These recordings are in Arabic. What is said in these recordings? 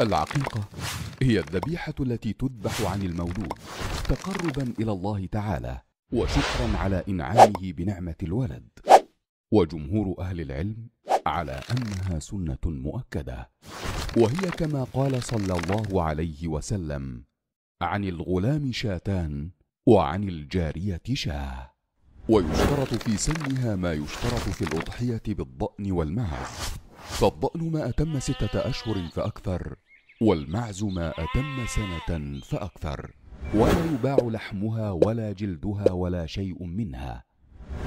العقيقة هي الذبيحة التي تذبح عن المولود تقربا إلى الله تعالى وشكرا على إنعامه بنعمة الولد وجمهور أهل العلم على أنها سنة مؤكدة وهي كما قال صلى الله عليه وسلم عن الغلام شاتان وعن الجارية شاه ويشترط في سنها ما يشترط في الأضحية بالضأن والمعز فالضأن ما أتم ستة أشهر فأكثر والمعز ما أتم سنة فأكثر ولا يباع لحمها ولا جلدها ولا شيء منها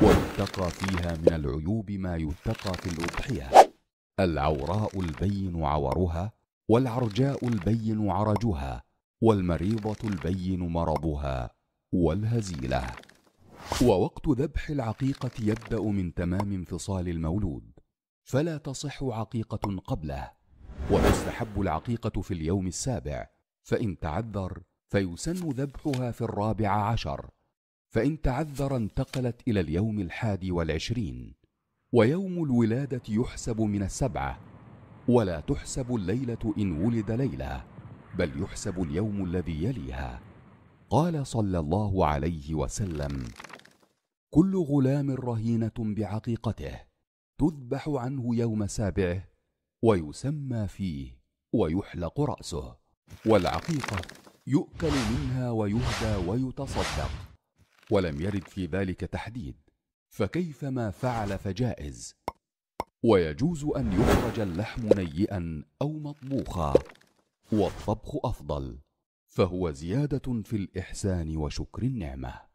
ويتقى فيها من العيوب ما يتقى في الأضحية العوراء البين عورها والعرجاء البين عرجها والمريضة البين مرضها والهزيلة ووقت ذبح العقيقة يبدأ من تمام انفصال المولود فلا تصح عقيقة قبله وتستحب العقيقة في اليوم السابع فإن تعذر فيسن ذبحها في الرابع عشر فإن تعذر انتقلت إلى اليوم الحادي والعشرين ويوم الولادة يحسب من السبعة ولا تحسب الليلة إن ولد ليلة بل يحسب اليوم الذي يليها قال صلى الله عليه وسلم كل غلام رهينة بعقيقته تذبح عنه يوم سابعه ويسمى فيه ويحلق رأسه والعقيقة يؤكل منها ويهدى ويتصدق ولم يرد في ذلك تحديد فكيفما فعل فجائز ويجوز أن يخرج اللحم نيئا أو مطبوخا والطبخ أفضل فهو زيادة في الإحسان وشكر النعمة